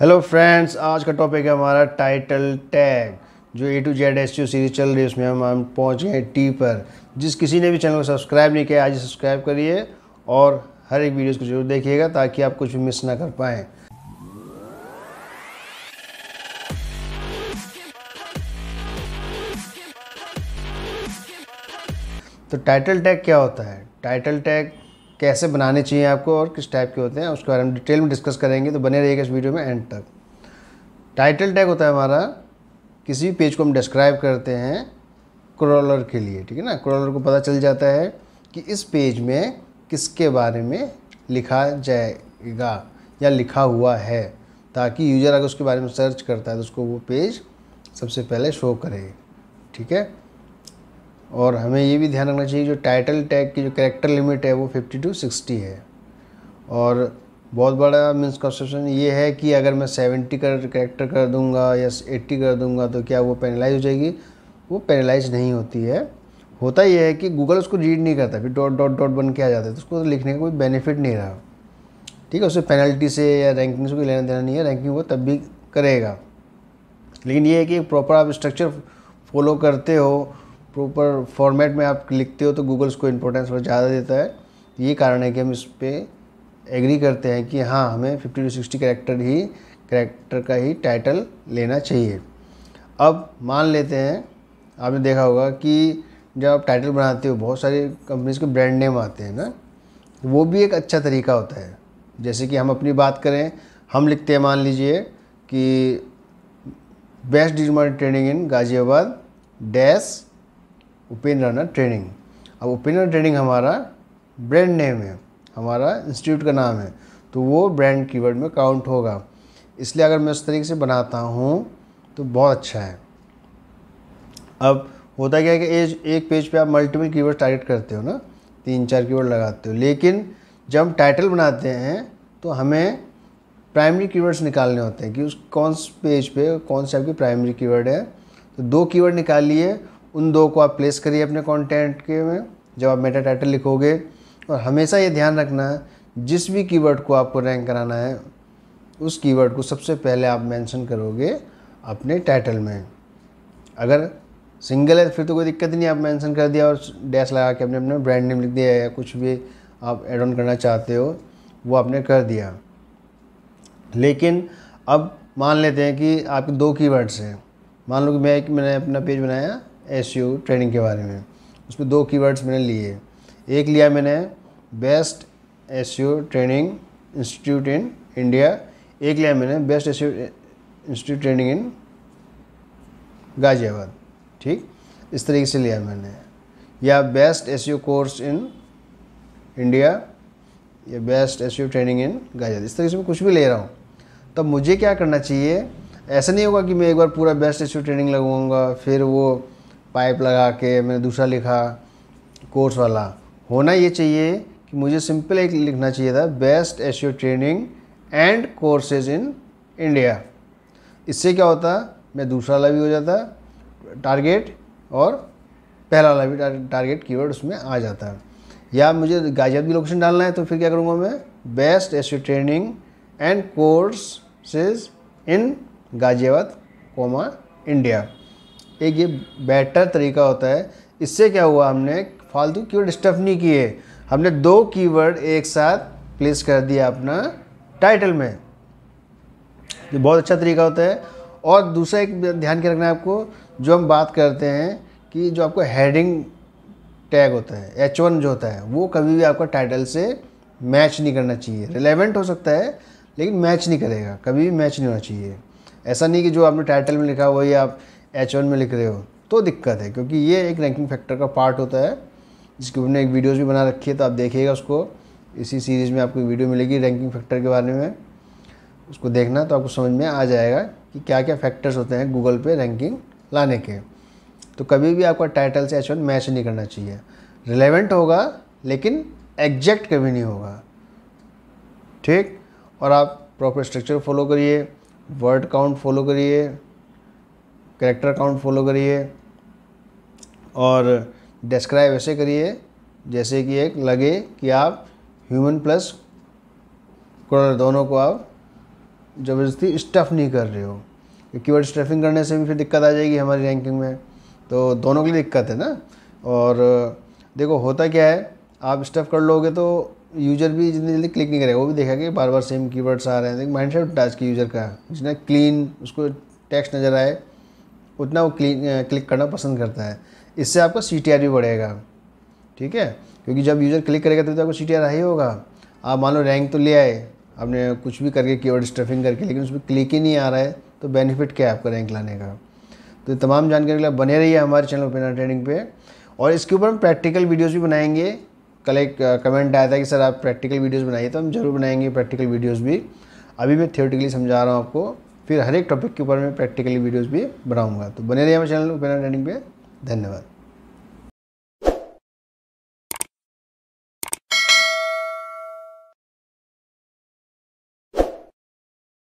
hello friends आज का topic है हमारा टाइटल टैग जो A to Z S series चल रही है उसमें हम हम पहुँच गए टी पर जिस किसी ने भी चैनल को सब्सक्राइब नहीं किया आज ही सब्सक्राइब करिए और हर एक वीडियोस को जरूर देखिएगा ताकि आप कुछ भी मिस ना कर पाएँ तो टाइटल टैग क्या होता है टाइटल टैग कैसे बनाने चाहिए आपको और किस टाइप के होते हैं उसके बारे में डिटेल में डिस्कस करेंगे तो बने रहिएगा इस वीडियो में एंड तक टाइटल टैग होता है हमारा किसी भी पेज को हम डिस्क्राइब करते हैं क्रॉलर के लिए ठीक है ना क्रॉलर को पता चल जाता है कि इस पेज में किसके बारे में लिखा जाएगा या लिखा हुआ है ताकि यूज़र अगर उसके बारे में सर्च करता है तो उसको वो पेज सबसे पहले शो करे ठीक है और हमें ये भी ध्यान रखना चाहिए जो टाइटल टैग की जो करेक्टर लिमिट है वो फिफ्टी टू सिक्सटी है और बहुत बड़ा मिसकॉन्सेप्शन ये है कि अगर मैं सेवेंटी कर करेक्टर कर दूंगा या एट्टी कर दूंगा तो क्या वो पेनलाइज हो जाएगी वो पेनलाइज नहीं होती है होता यह है कि गूगल उसको रीड नहीं करता फिर डॉट डॉट डॉट बन के आ जाता है तो उसको लिखने का कोई बेनिफिट नहीं रहा ठीक है उसे पेनल्टी से या रैंकिंग से कोई लेना देना नहीं है रैंकिंग वो तब भी करेगा लेकिन ये है कि प्रॉपर आप स्ट्रक्चर फॉलो करते हो प्रॉपर फॉर्मेट में आप लिखते हो तो गूगल उसको इम्पोर्टेंस बहुत ज़्यादा देता है ये कारण है कि हम इस पर एग्री करते हैं कि हाँ हमें फिफ्टी टू सिक्सटी करेक्टर ही करेक्टर का ही टाइटल लेना चाहिए अब मान लेते हैं आपने देखा होगा कि जब आप टाइटल बनाते हो बहुत सारी कंपनीज के ब्रांड नेम आते हैं ना वो भी एक अच्छा तरीका होता है जैसे कि हम अपनी बात करें हम लिखते हैं मान लीजिए कि best digital training in Ghaziabad dash Upendra Rana training अब उपेंद्र ट्रेनिंग हमारा ब्रांड नेम है हमारा इंस्टीट्यूट का नाम है तो वो ब्रांड कीवर्ड में काउंट होगा इसलिए अगर मैं उस तरीके से बनाता हूँ तो बहुत अच्छा है अब होता क्या है कि एज एक पेज पे आप मल्टीपल कीवर्ड टारगेट करते हो ना तीन चार कीवर्ड लगाते हो लेकिन जब हम टाइटल बनाते हैं तो हमें प्राइमरी कीवर्ड्स निकालने होते हैं कि उस कौन से पेज पे कौन से आपके प्राइमरी कीवर्ड है तो दो कीवर्ड निकालिए उन दो को आप प्लेस करिए अपने कंटेंट के में जब आप मेटा टाइटल लिखोगे और हमेशा ये ध्यान रखना है जिस भी कीवर्ड को आपको रैंक कराना है उस कीवर्ड को सबसे पहले आप मेंशन करोगे अपने टाइटल में अगर सिंगल है तो फिर तो कोई दिक्कत नहीं आप मेंशन कर दिया और डैश लगा के अपने अपना ब्रांड नेम लिख दिया या कुछ भी आप एड ऑन करना चाहते हो वो आपने कर दिया लेकिन अब मान लेते हैं कि आपके दो कीवर्ड्स हैं मान लो कि मैं एक मैंने अपना पेज बनाया एस ट्रेनिंग के बारे में उसमें दो कीवर्ड्स मैंने लिए एक लिया मैंने best S training institute in India एक लिया मैंने best S institute training in Ghaziabad ठीक इस तरीके से लिया मैंने या best S course in India या best S training in Ghaziabad इस तरीके से मैं कुछ भी ले रहा हूँ तब मुझे क्या करना चाहिए ऐसा नहीं होगा कि मैं एक बार पूरा बेस्ट एस ट्रेनिंग लगवाऊँगा फिर वो पाइप लगा के मैंने दूसरा लिखा कोर्स वाला होना ये चाहिए कि मुझे सिंपल एक लिखना चाहिए था best S training and courses in India इससे क्या होता मैं दूसरा वाला भी हो जाता टारगेट और पहला वाला भी टारगेट कीवर्ड उसमें आ जाता या मुझे गाजियाबाद की लोकेशन डालना है तो फिर क्या करूँगा मैं best S training and courses in Ghaziabad comma India एक ये बेटर तरीका होता है इससे क्या हुआ हमने फालतू कीवर्ड डिस्टर्ब नहीं किए हमने दो कीवर्ड एक साथ प्लेस कर दिया अपना टाइटल में ये बहुत अच्छा तरीका होता है और दूसरा एक ध्यान के रखना है आपको जो हम बात करते हैं कि जो आपको हेडिंग टैग होता है एच वन जो होता है वो कभी भी आपका टाइटल से मैच नहीं करना चाहिए रिलेवेंट हो सकता है लेकिन मैच नहीं करेगा कभी भी मैच नहीं होना चाहिए ऐसा नहीं कि जो आपने टाइटल में लिखा वही आप एच वन में लिख रहे हो तो दिक्कत है क्योंकि ये एक रैंकिंग फैक्टर का पार्ट होता है जिसके ऊपर एक वीडियोज़ भी बना रखी है तो आप देखिएगा उसको इसी सीरीज़ में आपको वीडियो मिलेगी रैंकिंग फैक्टर के बारे में उसको देखना तो आपको समझ में आ जाएगा कि क्या क्या फैक्टर्स होते हैं गूगल पे रैंकिंग लाने के तो कभी भी आपका टाइटल से एच वन मैच नहीं करना चाहिए रिलेवेंट होगा लेकिन एग्जैक्ट कभी नहीं होगा ठीक और आप प्रॉपर स्ट्रक्चर फॉलो करिए वर्ड काउंट फॉलो करिए करेक्टर अकाउंट फॉलो करिए और डिस्क्राइब ऐसे करिए जैसे कि एक लगे कि आप ह्यूमन प्लस कॉलर दोनों को आप ज़बरदस्ती स्टफ़ नहीं कर रहे हो कीवर्ड स्टफिंग करने से भी फिर दिक्कत आ जाएगी हमारी रैंकिंग में तो दोनों के लिए दिक्कत है ना और देखो होता क्या है आप स्टफ़ कर लोगे तो यूजर भी जितनी जल्दी क्लिक नहीं करेगा वो भी देखा कि बार बार सेम कीवर्ड्स आ रहे हैं माइंड सेट के यूजर का जितना क्लीन उसको टेक्स्ट नज़र आए उतना वो क्लिक करना पसंद करता है इससे आपका सी भी बढ़ेगा ठीक है क्योंकि जब यूज़र क्लिक करेगा तभी तो आपको सी टी ही होगा आप मान लो रैंक तो ले आए आपने कुछ भी करके की कीवर्ड स्टफिंग करके लेकिन उसमें क्लिक ही नहीं आ रहा है तो बेनिफिट क्या है आपका रैंक लाने का तो तमाम जानकारी के लिए बने रहिए हमारे चैनल ओपिनर ट्रेनिंग पे और इसके ऊपर हम प्रैक्टिकल वीडियोस भी बनाएंगे कल एक कमेंट आया था कि सर आप प्रैक्टिकल वीडियोज़ बनाइए तो हम जरूर बनाएंगे प्रैक्टिकल वीडियोज़ भी अभी मैं थियोटिकली समझा रहा हूँ आपको फिर हर एक टॉपिक के ऊपर मैं प्रैक्टिकली वीडियोस भी बनाऊंगा तो बने रहिए हमारे चैनल ओपेन ट्रेंडिंग पे धन्यवाद